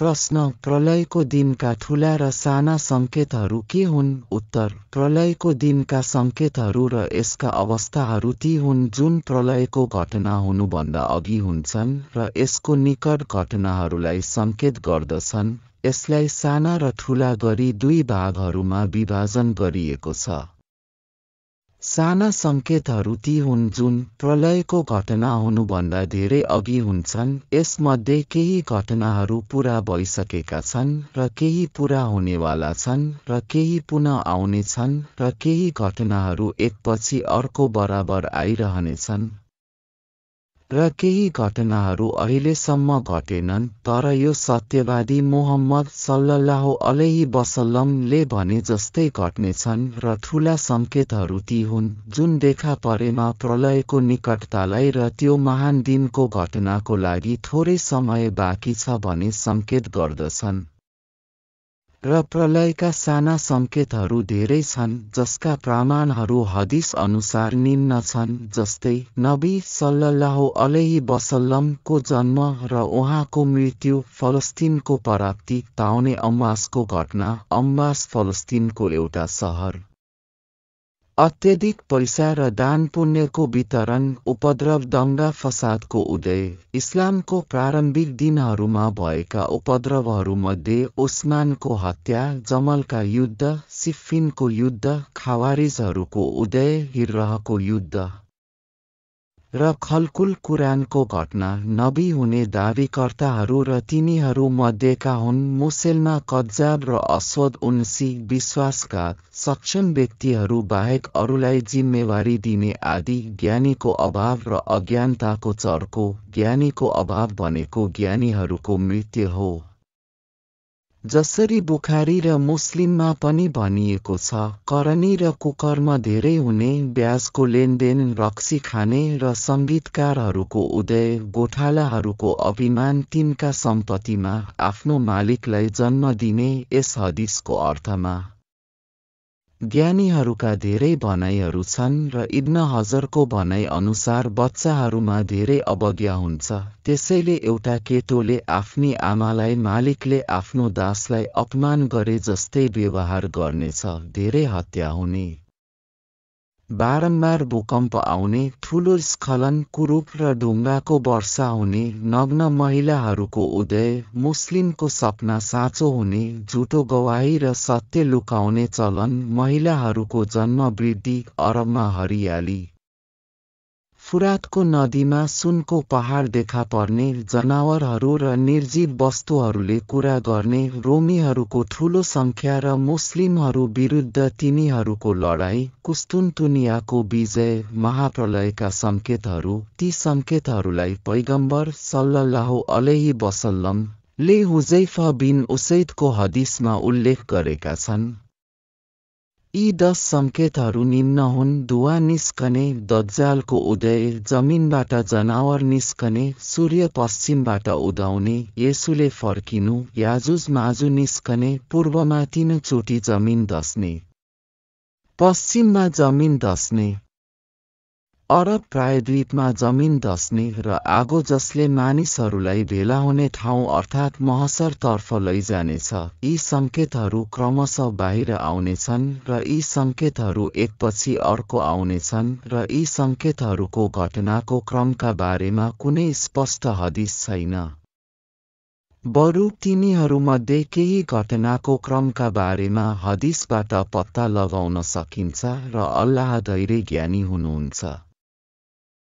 प्रश्न प्रलयको दिनका ठुला र साना सङ्केतहरू के हुन् उत्तर प्रलयको दिनका सङ्केतहरू र यसका अवस्थाहरू ती हुन् जुन प्रलयको घटना हुनुभन्दा अघि हुन्छन् र यसको निकट घटनाहरूलाई सङ्केत गर्दछन् यसलाई साना र ठुला गरी दुई भागहरूमा विभाजन गरिएको छ साना सङ्केतहरू ती हुन् जुन प्रलयको घटना हुनुभन्दा धेरै अघि हुन्छन् यसमध्ये केही घटनाहरू पुरा भइसकेका छन् र केही पुरा हुनेवाला छन् र केही पुनः आउनेछन् र केही घटनाहरू एकपछि अर्को बराबर आइरहनेछन् र केही घटनाहरू अहिलेसम्म घटेनन् तर यो सत्यवादी मोहम्मद सल्लाह अलही वसल्लमले भने जस्तै घट्नेछन् र ठूला सङ्केतहरू ती हुन् जुन देखा परेमा प्रलयको निकटतालाई र त्यो महान दिनको घटनाको लागि थोरै समय बाँकी छ भने सङ्केत गर्दछन् र प्रलयका साना सङ्केतहरू धेरै छन् जसका प्रमाणहरू हदिस अनुसार निम्न छन् जस्तै नबी सल्लाह अलैहि वसल्लमको जन्म र उहाँको मृत्यु फलस्तिनको पराप्ति ताउने अम्बासको घटना अम्बास फलस्तिनको एउटा सहर अत्यधिक पैसा र दान पुण्यको वितरण उपद्रव दङ्ग फसादको उदय इस्लामको प्रारम्भिक दिनहरूमा भएका उपद्रवहरूमध्ये उस्मानको हत्या जमलका युद्ध सिफिनको युद्ध खावारिजहरूको उदय हिर्रहको युद्ध र खलकुल कुरानको घटना नबी हुने दावीकर्ताहरू र तिनीहरू मध्येका हुन् मुसेलमा कज्जाब र अस्वद उन्सी विश्वासका सक्षम व्यक्तिहरू बाहेक अरूलाई जिम्मेवारी दिने आदि ज्ञानीको अभाव र अज्ञानताको चर्को ज्ञानीको अभाव भनेको ज्ञानीहरूको मृत्यु हो जसरी बुखारी र मुस्लिममा पनि भनिएको छ करनी र कुकर्म धेरै हुने ब्याजको लेनदेन रक्सी खाने र सङ्गीतकारहरूको उदय गोठालाहरूको अभिमान तिनका सम्पत्तिमा आफ्नो मालिकलाई जन्म दिने यस हदिसको अर्थमा ज्ञानीहरूका धेरै भनाइहरू छन् र इब्न हजरको भनाइ अनुसार बच्चाहरूमा धेरै अवज्ञा हुन्छ त्यसैले एउटा केटोले आफ्नी आमालाई मालिकले आफ्नो दासलाई अपमान गरे जस्तै व्यवहार गर्नेछ धेरै हत्या हुने बारम्बार भूकम्प आउने ठूलो स्खलन कुरूप र ढुङ्गाको वर्षा हुने नग्न महिलाहरूको उदय मुस्लिमको सपना साँचो हुने झुटो गवाही र सत्य लुकाउने चलन महिलाहरूको वृद्धि अरबमा हरियाली फुरातको नदीमा सुनको पहाड देखा पर्ने जनावरहरू र निर्जीव वस्तुहरूले कुरा गर्ने रोमीहरूको ठूलो संख्या र मुस्लिमहरू विरुद्ध तिनीहरूको लडाईँ कुस्तुन्तुनियाको विजय महाप्रलयका संकेतहरू ती संकेतहरूलाई पैगम्बर सल्लाह अलै वसल्लम ले हुजैफ बिन उसैदको हदिसमा उल्लेख गरेका छन् यी दस सङ्केतहरू निम्न हुन् धुवा निस्कने दज्जालको उदय जमिनबाट जनावर निस्कने सूर्य पश्चिमबाट उदाउने यसुले फर्किनु याजुज माजु निस्कने पूर्वमा तिनचोटि जमिन दस्ने पश्चिममा जमिन दस्ने अरब प्रायद्वीपमा जमिन धस्ने र आगो जसले मानिसहरूलाई भेला हुने ठाउँ अर्थात् महसरतर्फ लैजानेछ यी सङ्केतहरू क्रमशः बाहिर आउनेछन् र यी सङ्केतहरू एकपछि अर्को आउनेछन् र यी सङ्केतहरूको घटनाको क्रमका बारेमा कुनै स्पष्ट हदिस छैन बरु तिनीहरूमध्ये केही घटनाको क्रमका बारेमा हदिसबाट पत्ता लगाउन सकिन्छ र अल्लाह धैर्य ज्ञानी हुनुहुन्छ